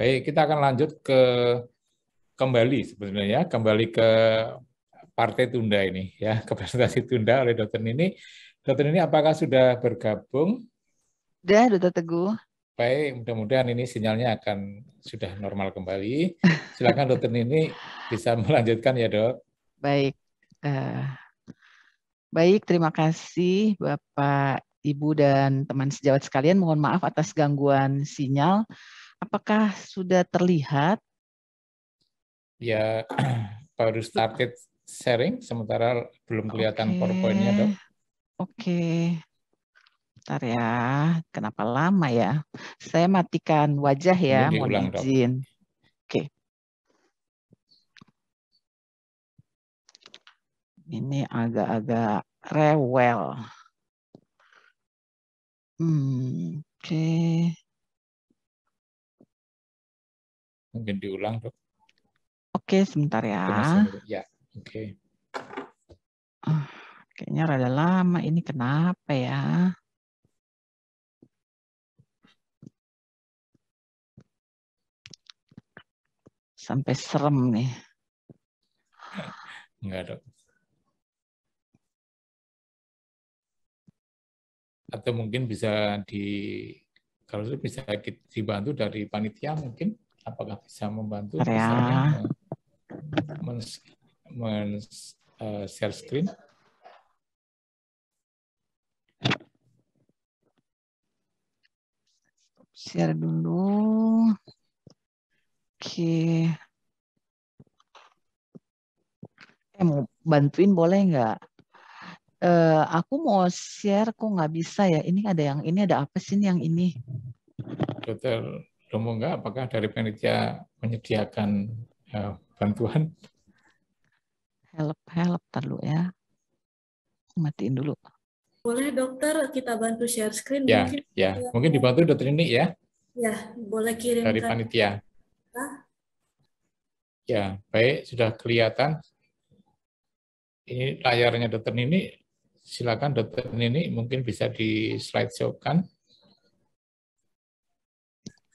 Baik, kita akan lanjut ke kembali sebenarnya kembali ke partai tunda ini ya ke presentasi tunda oleh dokter ini. Dokter ini apakah sudah bergabung? Sudah, Dokter Teguh. Baik, mudah-mudahan ini sinyalnya akan sudah normal kembali. Silakan Dokter ini bisa melanjutkan ya dok. Baik, uh, baik terima kasih Bapak, Ibu dan teman sejawat sekalian. Mohon maaf atas gangguan sinyal apakah sudah terlihat? Ya, baru started sharing, sementara belum kelihatan okay. PowerPoint-nya, dok. Oke. Okay. Bentar ya, kenapa lama ya? Saya matikan wajah ya, mau mohon izin. Oke. Ini agak-agak rewel. Hmm, Oke. Okay. Mungkin diulang, Dok. Oke, sebentar ya. Ya, oke. Okay. Ah, kayaknya rada lama ini kenapa ya? Sampai serem nih. Enggak, Dok. Atau mungkin bisa di kalau itu bisa dibantu dari panitia mungkin apakah bisa membantu misalnya ya. men, eh, share screen share dulu oke okay. eh mau bantuin boleh nggak Uh, aku mau share kok nggak bisa ya. Ini ada yang ini ada apa sih Ini yang ini? Dokter enggak, apakah dari panitia menyediakan uh, bantuan? Help, help terlalu ya. Matiin dulu. Boleh dokter kita bantu share screen? Ya, mungkin, ya. ya. mungkin dibantu dokter ini ya. Ya, boleh kirim. Dari panitia. Hah? Ya, baik. Sudah kelihatan. Ini layarnya dokter ini. Silakan dokter ini mungkin bisa di show kan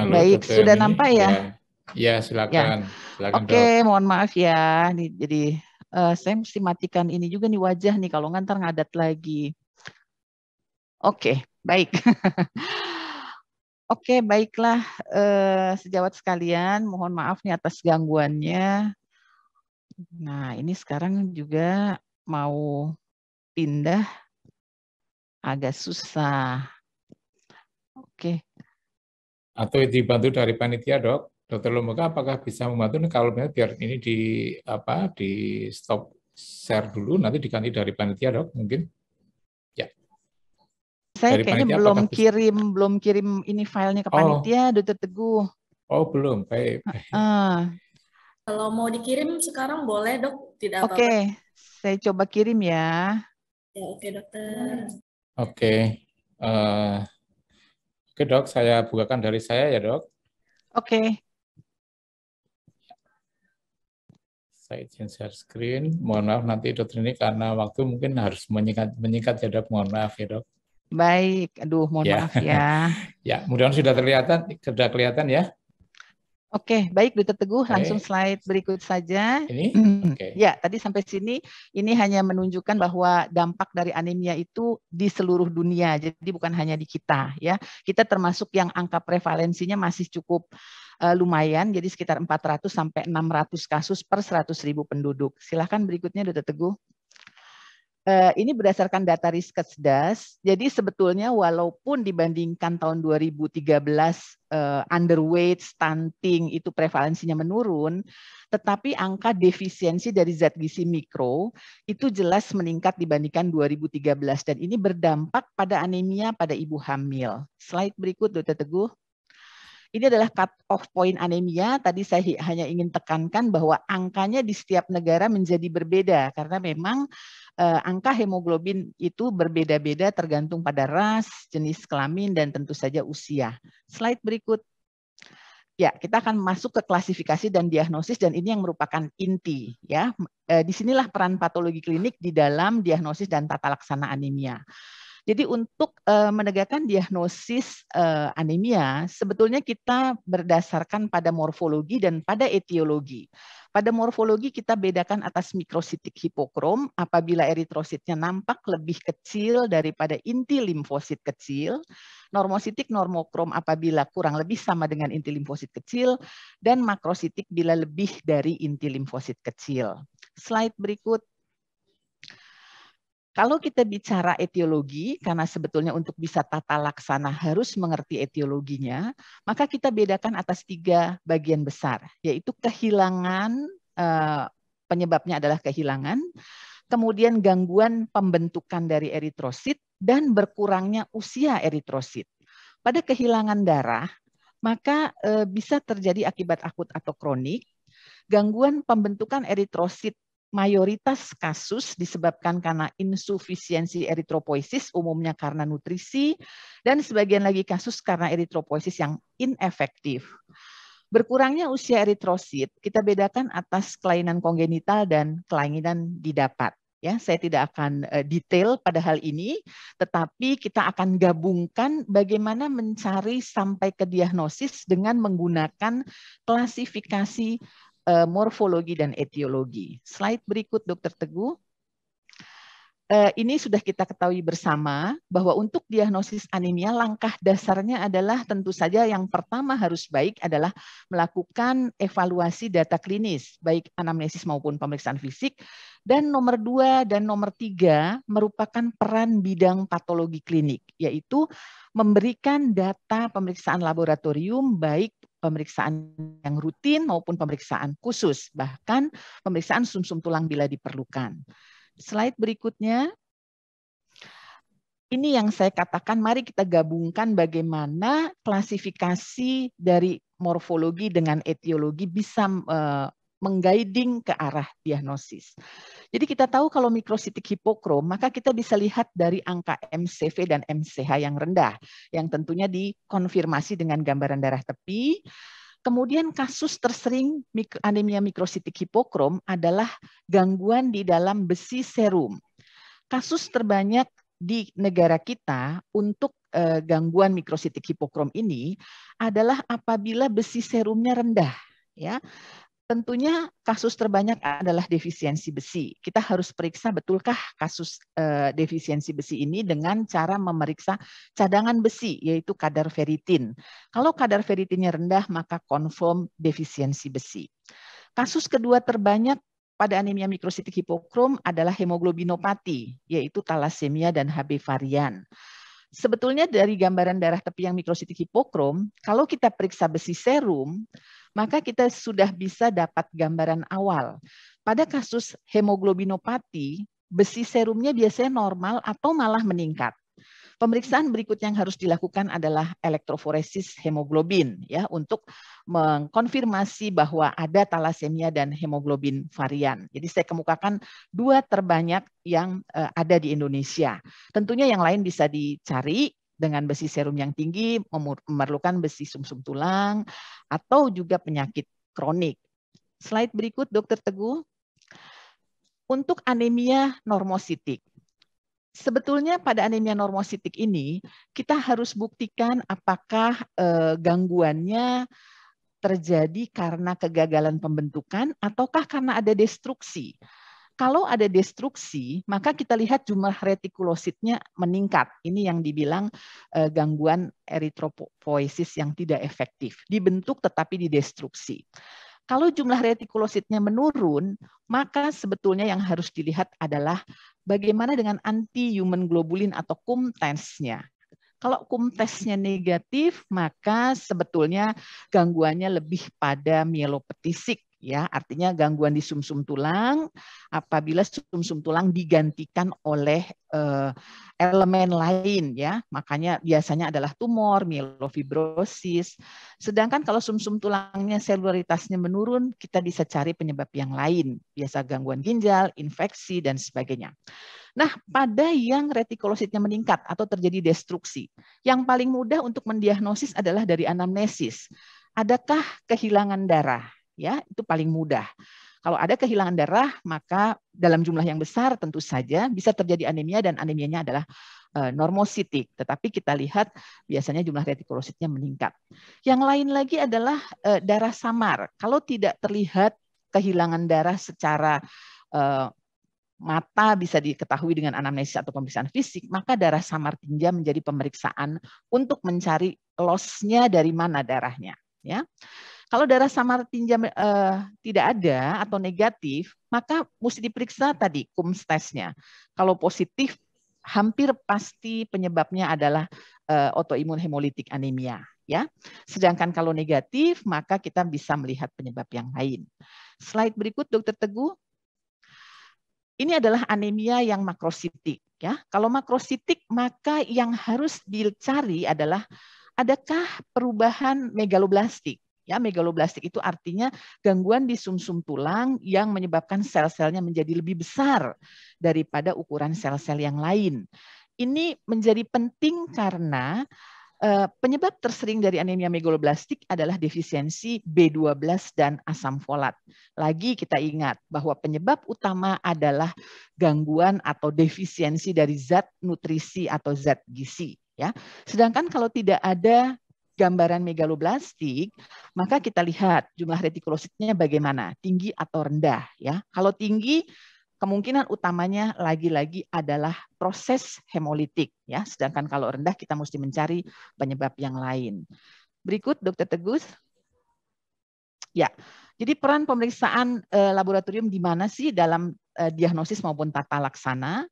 Halo, Baik, Tete sudah Ami. nampak ya? Ya, ya silakan. Ya. silakan Oke, okay, mohon maaf ya. Ini, jadi uh, saya mesti matikan ini juga nih wajah nih kalau ngantar ngadat lagi. Oke, okay, baik. Oke, okay, baiklah uh, sejawat sekalian, mohon maaf nih atas gangguannya. Nah, ini sekarang juga mau pindah agak susah. Oke. Okay atau dibantu dari panitia dok dokter Lomoka apakah bisa membantu nih kalau biar ini di apa di stop share dulu nanti diganti dari panitia dok mungkin ya saya dari kayaknya panitia, belum kirim bisa? belum kirim ini filenya ke oh. panitia oh. dokter teguh oh belum baik, baik. Uh. kalau mau dikirim sekarang boleh dok tidak apa oke okay. saya coba kirim ya ya oke okay, dokter oke okay. uh, eh, Oke dok, saya bukakan dari saya ya dok. Oke. Saya izin share screen. Mohon maaf nanti dokter ini karena waktu mungkin harus menyingkat, menyingkat ya dok. Mohon maaf ya dok. Baik, aduh mohon ya. maaf ya. ya, mudah-mudahan sudah terlihat, sudah kelihatan ya. Oke, okay, baik Duta Teguh, okay. langsung slide berikut saja. Ini? Hmm. Okay. Ya, tadi sampai sini ini hanya menunjukkan bahwa dampak dari anemia itu di seluruh dunia. Jadi bukan hanya di kita ya. Kita termasuk yang angka prevalensinya masih cukup uh, lumayan, jadi sekitar 400 sampai 600 kasus per 100 ribu penduduk. Silahkan berikutnya Duta Teguh. Eh, ini berdasarkan data Riskesdas. Jadi sebetulnya walaupun dibandingkan tahun 2013 eh, underweight, stunting itu prevalensinya menurun, tetapi angka defisiensi dari zat gizi mikro itu jelas meningkat dibandingkan 2013 dan ini berdampak pada anemia pada ibu hamil. Slide berikut Dr. Teguh. Ini adalah cut off point anemia. Tadi saya hanya ingin tekankan bahwa angkanya di setiap negara menjadi berbeda karena memang eh, angka hemoglobin itu berbeda-beda tergantung pada ras, jenis kelamin dan tentu saja usia. Slide berikut. Ya, kita akan masuk ke klasifikasi dan diagnosis dan ini yang merupakan inti ya. Eh, disinilah peran patologi klinik di dalam diagnosis dan tata laksana anemia. Jadi untuk uh, menegakkan diagnosis uh, anemia, sebetulnya kita berdasarkan pada morfologi dan pada etiologi. Pada morfologi kita bedakan atas mikrositik hipokrom apabila eritrositnya nampak lebih kecil daripada inti limfosit kecil, normositik normokrom apabila kurang lebih sama dengan inti limfosit kecil, dan makrositik bila lebih dari inti limfosit kecil. Slide berikut kalau kita bicara etiologi, karena sebetulnya untuk bisa tata laksana harus mengerti etiologinya, maka kita bedakan atas tiga bagian besar, yaitu kehilangan, eh, penyebabnya adalah kehilangan, kemudian gangguan pembentukan dari eritrosit, dan berkurangnya usia eritrosit. Pada kehilangan darah, maka eh, bisa terjadi akibat akut atau kronik, gangguan pembentukan eritrosit mayoritas kasus disebabkan karena insufisiensi eritropoisis umumnya karena nutrisi, dan sebagian lagi kasus karena eritropoisis yang inefektif. Berkurangnya usia eritrosit kita bedakan atas kelainan kongenital dan kelainan didapat. Ya, saya tidak akan eh, detail pada hal ini, tetapi kita akan gabungkan bagaimana mencari sampai ke diagnosis dengan menggunakan klasifikasi Eh, morfologi dan etiologi. Slide berikut Dokter Teguh. Eh, ini sudah kita ketahui bersama bahwa untuk diagnosis anemia langkah dasarnya adalah tentu saja yang pertama harus baik adalah melakukan evaluasi data klinis baik anamnesis maupun pemeriksaan fisik dan nomor dua dan nomor tiga merupakan peran bidang patologi klinik yaitu memberikan data pemeriksaan laboratorium baik pemeriksaan yang rutin maupun pemeriksaan khusus, bahkan pemeriksaan sumsum -sum tulang bila diperlukan. Slide berikutnya. Ini yang saya katakan, mari kita gabungkan bagaimana klasifikasi dari morfologi dengan etiologi bisa eh, mengguiding ke arah diagnosis. Jadi kita tahu kalau mikrositik hipokrom, maka kita bisa lihat dari angka MCV dan MCH yang rendah, yang tentunya dikonfirmasi dengan gambaran darah tepi. Kemudian kasus tersering anemia mikrositik hipokrom adalah gangguan di dalam besi serum. Kasus terbanyak di negara kita untuk eh, gangguan mikrositik hipokrom ini adalah apabila besi serumnya rendah ya Tentunya kasus terbanyak adalah defisiensi besi. Kita harus periksa betulkah kasus eh, defisiensi besi ini dengan cara memeriksa cadangan besi yaitu kadar ferritin. Kalau kadar ferritinnya rendah maka confirm defisiensi besi. Kasus kedua terbanyak pada anemia mikrositik hipokrom adalah hemoglobinopati yaitu talasemia dan HB varian sebetulnya dari gambaran darah tepi yang mikrositik hipokrom, kalau kita periksa besi serum, maka kita sudah bisa dapat gambaran awal. Pada kasus hemoglobinopati, besi serumnya biasanya normal atau malah meningkat. Pemeriksaan berikut yang harus dilakukan adalah elektroforesis hemoglobin ya untuk mengkonfirmasi bahwa ada talasemia dan hemoglobin varian. Jadi saya kemukakan dua terbanyak yang eh, ada di Indonesia. Tentunya yang lain bisa dicari dengan besi serum yang tinggi memerlukan besi sumsum -sum tulang atau juga penyakit kronik. Slide berikut Dokter Teguh. Untuk anemia normositik. Sebetulnya pada anemia normositik ini kita harus buktikan apakah eh, gangguannya terjadi karena kegagalan pembentukan ataukah karena ada destruksi. Kalau ada destruksi, maka kita lihat jumlah retikulositnya meningkat. Ini yang dibilang eh, gangguan eritropoiesis yang tidak efektif. Dibentuk tetapi didestruksi. Kalau jumlah retikulositnya menurun, maka sebetulnya yang harus dilihat adalah bagaimana dengan anti-human globulin atau kumtensnya. Kalau kumtesnya negatif, maka sebetulnya gangguannya lebih pada mielopetisik ya artinya gangguan di sumsum -sum tulang apabila sumsum -sum tulang digantikan oleh uh, elemen lain ya makanya biasanya adalah tumor mielofibrosis sedangkan kalau sumsum -sum tulangnya selularitasnya menurun kita bisa cari penyebab yang lain biasa gangguan ginjal infeksi dan sebagainya Nah, pada yang retikulositnya meningkat atau terjadi destruksi, yang paling mudah untuk mendiagnosis adalah dari anamnesis. Adakah kehilangan darah? ya itu paling mudah. Kalau ada kehilangan darah, maka dalam jumlah yang besar tentu saja bisa terjadi anemia dan anemianya adalah eh, normositik. Tetapi kita lihat biasanya jumlah retikulositnya meningkat. Yang lain lagi adalah eh, darah samar. Kalau tidak terlihat kehilangan darah secara eh, mata bisa diketahui dengan anamnesis atau pemeriksaan fisik, maka darah samar tinja menjadi pemeriksaan untuk mencari lossnya dari mana darahnya. Ya. Kalau darah samar tinja eh, tidak ada atau negatif, maka mesti diperiksa tadi KUMS testnya. Kalau positif, hampir pasti penyebabnya adalah eh, autoimun hemolitik anemia. Ya, sedangkan kalau negatif maka kita bisa melihat penyebab yang lain. Slide berikut, Dokter Teguh. Ini adalah anemia yang makrositik. Ya, kalau makrositik maka yang harus dicari adalah adakah perubahan megaloblastik Ya, megaloblastik itu artinya gangguan di sumsum -sum tulang yang menyebabkan sel-selnya menjadi lebih besar daripada ukuran sel-sel yang lain. Ini menjadi penting karena eh, penyebab tersering dari anemia megaloblastik adalah defisiensi B12 dan asam folat. Lagi kita ingat bahwa penyebab utama adalah gangguan atau defisiensi dari zat nutrisi atau zat gizi ya. Sedangkan kalau tidak ada gambaran megaloblastik, maka kita lihat jumlah retikulositnya bagaimana, tinggi atau rendah ya. Kalau tinggi kemungkinan utamanya lagi-lagi adalah proses hemolitik ya. Sedangkan kalau rendah kita mesti mencari penyebab yang lain. Berikut Dokter Teguh. Ya. Jadi peran pemeriksaan e, laboratorium di mana sih dalam e, diagnosis maupun tata laksana?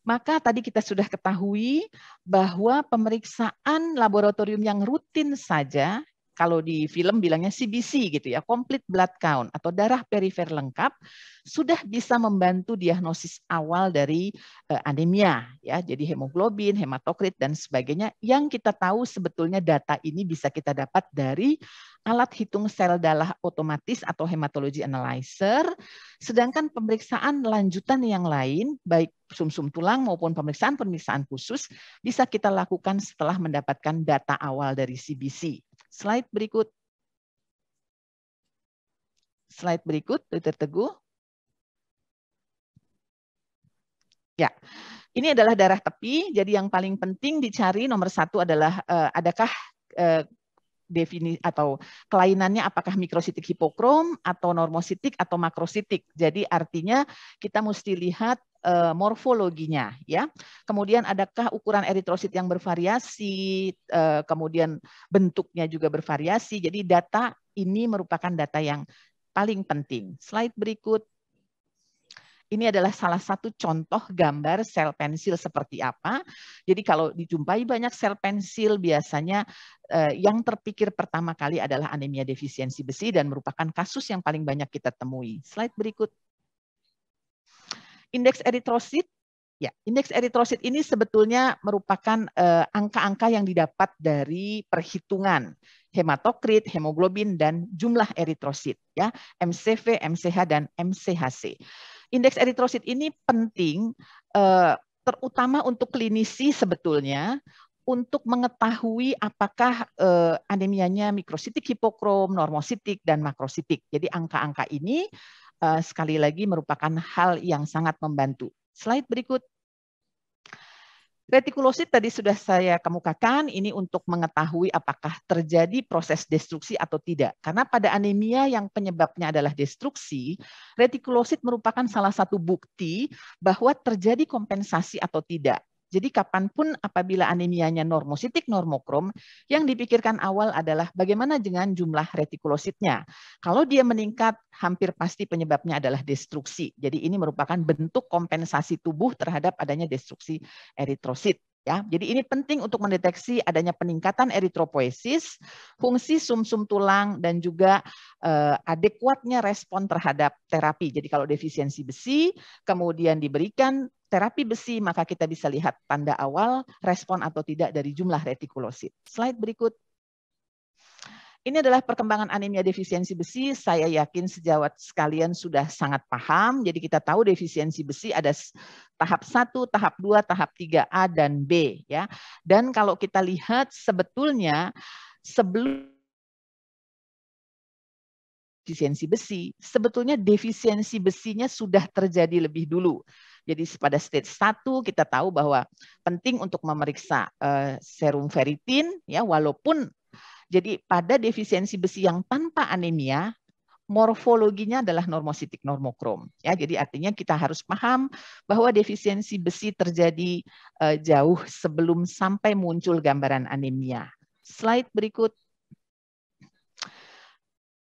Maka tadi kita sudah ketahui bahwa pemeriksaan laboratorium yang rutin saja kalau di film bilangnya CBC gitu ya, complete blood count atau darah perifer lengkap sudah bisa membantu diagnosis awal dari eh, anemia ya. Jadi hemoglobin, hematokrit dan sebagainya yang kita tahu sebetulnya data ini bisa kita dapat dari alat hitung sel darah otomatis atau hematologi analyzer, sedangkan pemeriksaan lanjutan yang lain baik sumsum -sum tulang maupun pemeriksaan-pemeriksaan khusus bisa kita lakukan setelah mendapatkan data awal dari CBC. Slide berikut. Slide berikut, Dr. Teguh. Ya, ini adalah darah tepi. Jadi yang paling penting dicari nomor satu adalah uh, adakah uh, defini atau kelainannya apakah mikrositik hipokrom atau normositik atau makrositik. Jadi artinya kita mesti lihat Eh, morfologinya ya. Kemudian adakah ukuran eritrosit yang bervariasi, eh, kemudian bentuknya juga bervariasi. Jadi data ini merupakan data yang paling penting. Slide berikut. Ini adalah salah satu contoh gambar sel pensil seperti apa. Jadi kalau dijumpai banyak sel pensil biasanya eh, yang terpikir pertama kali adalah anemia defisiensi besi dan merupakan kasus yang paling banyak kita temui. Slide berikut. Indeks eritrosit, ya, indeks eritrosit ini sebetulnya merupakan eh, angka-angka eh, yang didapat dari perhitungan hematokrit, hemoglobin dan jumlah eritrosit, ya, MCV, MCH dan MCHC. Indeks eritrosit ini penting eh, terutama untuk klinisi sebetulnya untuk mengetahui apakah eh, anemianya mikrositik hipokrom, normositik, dan makrositik. Jadi angka-angka ini eh, sekali lagi merupakan hal yang sangat membantu. Slide berikut. Retikulosit tadi sudah saya kemukakan, ini untuk mengetahui apakah terjadi proses destruksi atau tidak. Karena pada anemia yang penyebabnya adalah destruksi, retikulosit merupakan salah satu bukti bahwa terjadi kompensasi atau tidak. Jadi kapanpun apabila anemianya normositik normokrom, yang dipikirkan awal adalah bagaimana dengan jumlah retikulositnya. Kalau dia meningkat, hampir pasti penyebabnya adalah destruksi. Jadi ini merupakan bentuk kompensasi tubuh terhadap adanya destruksi eritrosit. Ya, jadi ini penting untuk mendeteksi adanya peningkatan eritropoiesis, fungsi sumsum -sum tulang dan juga eh, adekuatnya respon terhadap terapi. Jadi kalau defisiensi besi kemudian diberikan terapi besi maka kita bisa lihat tanda awal respon atau tidak dari jumlah retikulosit. Slide berikut. Ini adalah perkembangan anemia defisiensi besi. Saya yakin sejawat sekalian sudah sangat paham. Jadi kita tahu defisiensi besi ada tahap 1, tahap 2, tahap 3A dan B ya. Dan kalau kita lihat sebetulnya sebelum defisiensi besi, sebetulnya defisiensi besinya sudah terjadi lebih dulu. Jadi pada stage 1 kita tahu bahwa penting untuk memeriksa uh, serum ferritin ya walaupun jadi pada defisiensi besi yang tanpa anemia, morfologinya adalah normositik normokrom. Ya, jadi artinya kita harus paham bahwa defisiensi besi terjadi eh, jauh sebelum sampai muncul gambaran anemia. Slide berikut.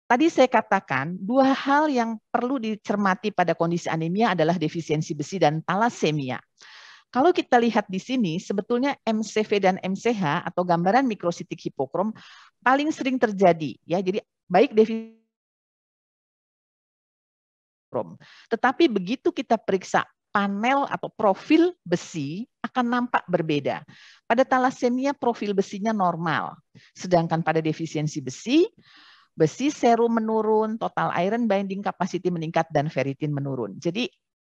Tadi saya katakan dua hal yang perlu dicermati pada kondisi anemia adalah defisiensi besi dan talasemia. Kalau kita lihat di sini, sebetulnya MCV dan MCH atau gambaran mikrositik hipokrom paling sering terjadi. ya. Jadi baik definisi tetapi begitu kita periksa panel atau profil besi akan nampak berbeda. Pada talasemia profil besinya normal, sedangkan pada defisiensi besi, besi serum menurun, total iron binding capacity meningkat dan ferritin menurun. Jadi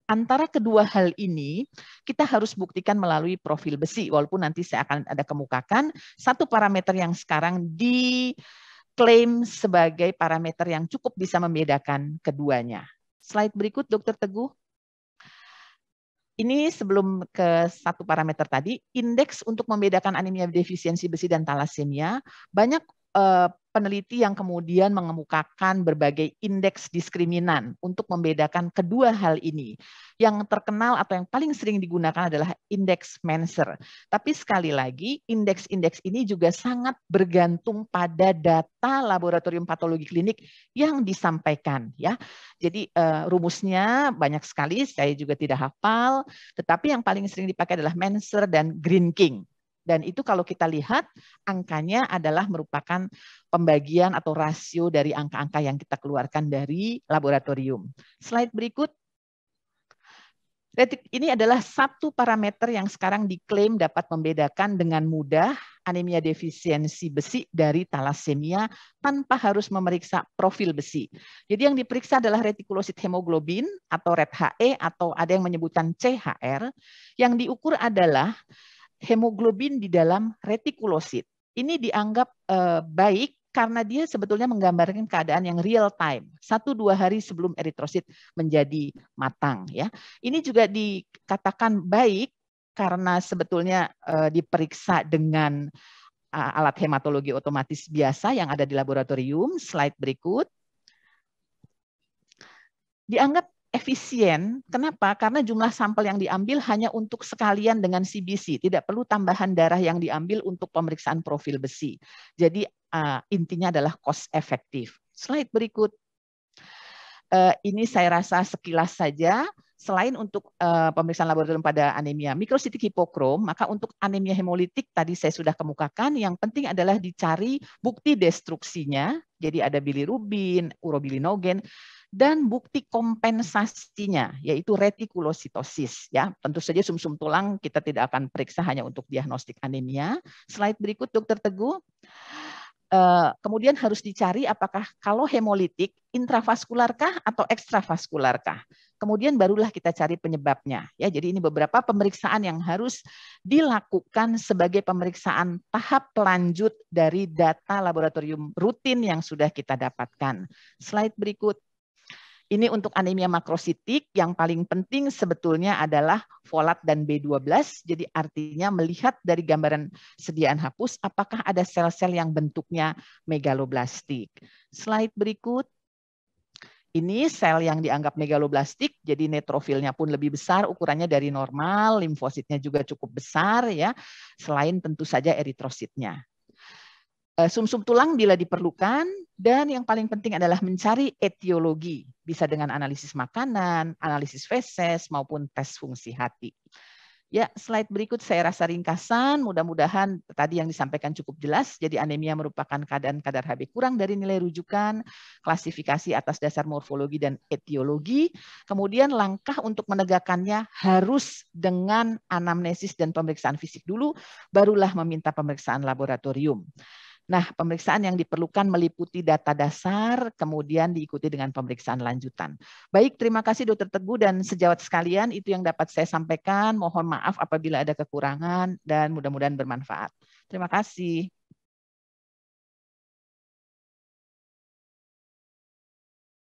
antara kedua hal ini kita harus buktikan melalui profil besi walaupun nanti saya akan ada kemukakan satu parameter yang sekarang diklaim sebagai parameter yang cukup bisa membedakan keduanya. Slide berikut Dokter Teguh. Ini sebelum ke satu parameter tadi, indeks untuk membedakan anemia defisiensi besi dan talasemia, banyak Eh, peneliti yang kemudian mengemukakan berbagai indeks diskriminan untuk membedakan kedua hal ini. Yang terkenal atau yang paling sering digunakan adalah indeks Menser. Tapi sekali lagi, indeks-indeks ini juga sangat bergantung pada data laboratorium patologi klinik yang disampaikan ya. Jadi uh, rumusnya banyak sekali, saya juga tidak hafal, tetapi yang paling sering dipakai adalah Menser dan Green King dan itu kalau kita lihat angkanya adalah merupakan pembagian atau rasio dari angka-angka yang kita keluarkan dari laboratorium. Slide berikut. Ini adalah satu parameter yang sekarang diklaim dapat membedakan dengan mudah anemia defisiensi besi dari talasemia tanpa harus memeriksa profil besi. Jadi yang diperiksa adalah retikulosit hemoglobin atau ret e atau ada yang menyebutkan CHR. Yang diukur adalah hemoglobin di dalam retikulosit. Ini dianggap eh, baik karena dia sebetulnya menggambarkan keadaan yang real time, satu dua hari sebelum eritrosit menjadi matang. Ya, ini juga dikatakan baik karena sebetulnya eh, diperiksa dengan eh, alat hematologi otomatis biasa yang ada di laboratorium. Slide berikut dianggap efisien. Kenapa? Karena jumlah sampel yang diambil hanya untuk sekalian dengan CBC, tidak perlu tambahan darah yang diambil untuk pemeriksaan profil besi. Jadi uh, intinya adalah cost efektif. Slide berikut. Uh, ini saya rasa sekilas saja selain untuk uh, pemeriksaan laboratorium pada anemia mikrositik hipokrom, maka untuk anemia hemolitik tadi saya sudah kemukakan, yang penting adalah dicari bukti destruksinya, jadi ada bilirubin, urobilinogen, dan bukti kompensasinya yaitu retikulositosis ya tentu saja sumsum -sum tulang kita tidak akan periksa hanya untuk diagnostik anemia slide berikut dokter teguh Eh, kemudian harus dicari apakah kalau hemolitik intravaskularkah atau ekstravaskularkah. Kemudian barulah kita cari penyebabnya. Ya, jadi ini beberapa pemeriksaan yang harus dilakukan sebagai pemeriksaan tahap lanjut dari data laboratorium rutin yang sudah kita dapatkan. Slide berikut. Ini untuk anemia makrositik yang paling penting sebetulnya adalah folat dan B12. Jadi artinya melihat dari gambaran sediaan hapus apakah ada sel-sel yang bentuknya megaloblastik. Slide berikut. Ini sel yang dianggap megaloblastik, jadi netrofilnya pun lebih besar, ukurannya dari normal, limfositnya juga cukup besar ya, selain tentu saja eritrositnya. Eh, sumsum -sum tulang bila diperlukan, dan yang paling penting adalah mencari etiologi, bisa dengan analisis makanan, analisis feses, maupun tes fungsi hati. Ya, slide berikut saya rasa ringkasan, mudah-mudahan tadi yang disampaikan cukup jelas. Jadi anemia merupakan keadaan kadar Hb kurang dari nilai rujukan, klasifikasi atas dasar morfologi dan etiologi. Kemudian langkah untuk menegakkannya harus dengan anamnesis dan pemeriksaan fisik dulu, barulah meminta pemeriksaan laboratorium. Nah, pemeriksaan yang diperlukan meliputi data dasar, kemudian diikuti dengan pemeriksaan lanjutan. Baik, terima kasih Dokter Teguh dan sejawat sekalian itu yang dapat saya sampaikan. Mohon maaf apabila ada kekurangan dan mudah-mudahan bermanfaat. Terima kasih.